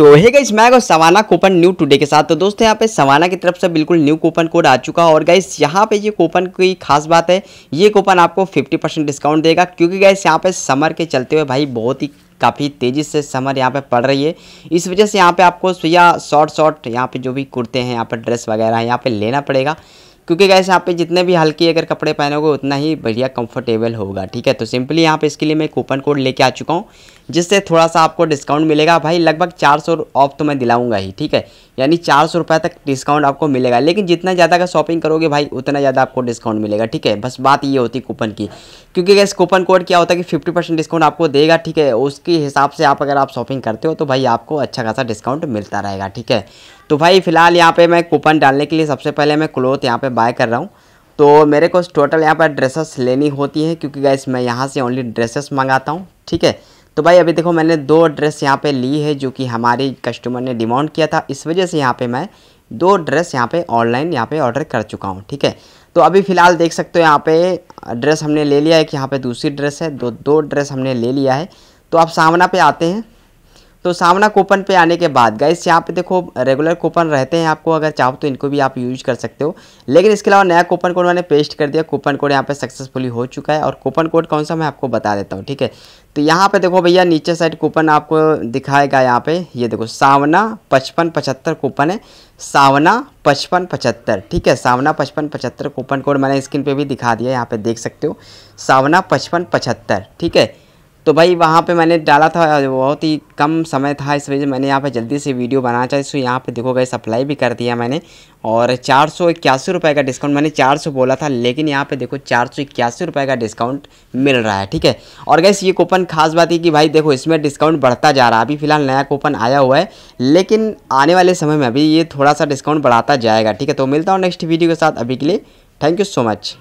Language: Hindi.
तो हे गाइस मैं सवाना कूपन न्यू टुडे के साथ तो दोस्तों यहाँ पे सवाना की तरफ से बिल्कुल न्यू कूपन कोड आ चुका है और गाइस यहाँ पे ये कूपन की खास बात है ये कूपन आपको 50 परसेंट डिस्काउंट देगा क्योंकि गाइस यहाँ पे समर के चलते हुए भाई बहुत ही काफ़ी तेज़ी से समर यहाँ पे पड़ रही है इस वजह से यहाँ पर आपको या शॉर्ट शॉर्ट यहाँ पर जो भी कुर्ते हैं यहाँ पर ड्रेस वगैरह यहाँ पर लेना पड़ेगा क्योंकि गैस यहाँ पे जितने भी हल्की अगर कपड़े पहनोगे उतना ही बढ़िया कंफर्टेबल होगा ठीक है तो सिंपली यहाँ पे इसके लिए मैं कूपन कोड लेके आ चुका हूँ जिससे थोड़ा सा आपको डिस्काउंट मिलेगा भाई लगभग चार सौ ऑफ तो मैं दिलाऊंगा ही ठीक है यानी चार सौ रुपये तक डिस्काउंट आपको मिलेगा लेकिन जितना ज़्यादा का शॉपिंग करोगे भाई उतना ज़्यादा आपको डिस्काउंट मिलेगा ठीक है बस बात ये होती कूपन की क्योंकि गैस कूपन कोड क्या होता है कि फिफ्टी परसेंट डिस्काउंट आपको देगा ठीक है उसके हिसाब से आप अगर आप शॉपिंग करते हो तो भाई आपको अच्छा खासा डिस्काउंट मिलता रहेगा ठीक है तो भाई फ़िलहाल यहाँ पे मैं कूपन डालने के लिए सबसे पहले मैं क्लोथ यहाँ पे बाय कर रहा हूँ तो मेरे को टोटल यहाँ पर ड्रेसेस लेनी होती है क्योंकि गैस मैं यहाँ से ओनली ड्रेसेस मंगाता हूँ ठीक है तो भाई अभी देखो मैंने दो ड्रेस यहाँ पे ली है जो कि हमारी कस्टमर ने डिमांड किया था इस वजह से यहाँ पे मैं दो ड्रेस यहाँ पे ऑनलाइन यहाँ पे ऑर्डर कर चुका हूँ ठीक है तो अभी फ़िलहाल देख सकते हो यहाँ पे ड्रेस हमने ले लिया है कि यहाँ पे दूसरी ड्रेस है दो दो ड्रेस हमने ले लिया है तो आप सामना पे आते हैं तो सामना कूपन पे आने के बाद गाइस यहाँ पे देखो रेगुलर कूपन रहते हैं आपको अगर चाहो तो इनको भी आप यूज कर सकते हो लेकिन इसके अलावा नया कूपन कोड मैंने पेस्ट कर दिया कूपन कोड यहाँ पे सक्सेसफुली हो चुका है और कूपन कोड कौन सा मैं आपको बता देता हूँ ठीक है तो यहाँ पे देखो भैया नीचे साइड कूपन आपको दिखाएगा यहाँ पे ये देखो सावना पचपन पचहत्तर कूपन है सावना पचपन पचहत्तर ठीक है सावना पचपन पचहत्तर कूपन कोड मैंने स्क्रीन पे भी दिखा दिया यहाँ पे देख सकते हो सावना पचपन पचहत्तर ठीक है तो भाई वहाँ पे मैंने डाला था बहुत ही कम समय था इस वजह से मैंने यहाँ पे जल्दी से वीडियो बनाना चाहिए सो यहाँ पे देखो गए सप्लाई भी कर दिया मैंने और चार सौ इक्यासी रुपये का डिस्काउंट मैंने चार सौ बोला था लेकिन यहाँ पे देखो चार सौ इक्यासी रुपये का डिस्काउंट मिल रहा है ठीक है और गैस ये कूपन खास बात है कि भाई देखो इसमें डिस्काउंट बढ़ता जा रहा है अभी फिलहाल नया कूपन आया हुआ है लेकिन आने वाले समय में अभी ये थोड़ा सा डिस्काउंट बढ़ाता जाएगा ठीक है तो मिलता हूँ नेक्स्ट वीडियो के साथ अभी के लिए थैंक यू सो मच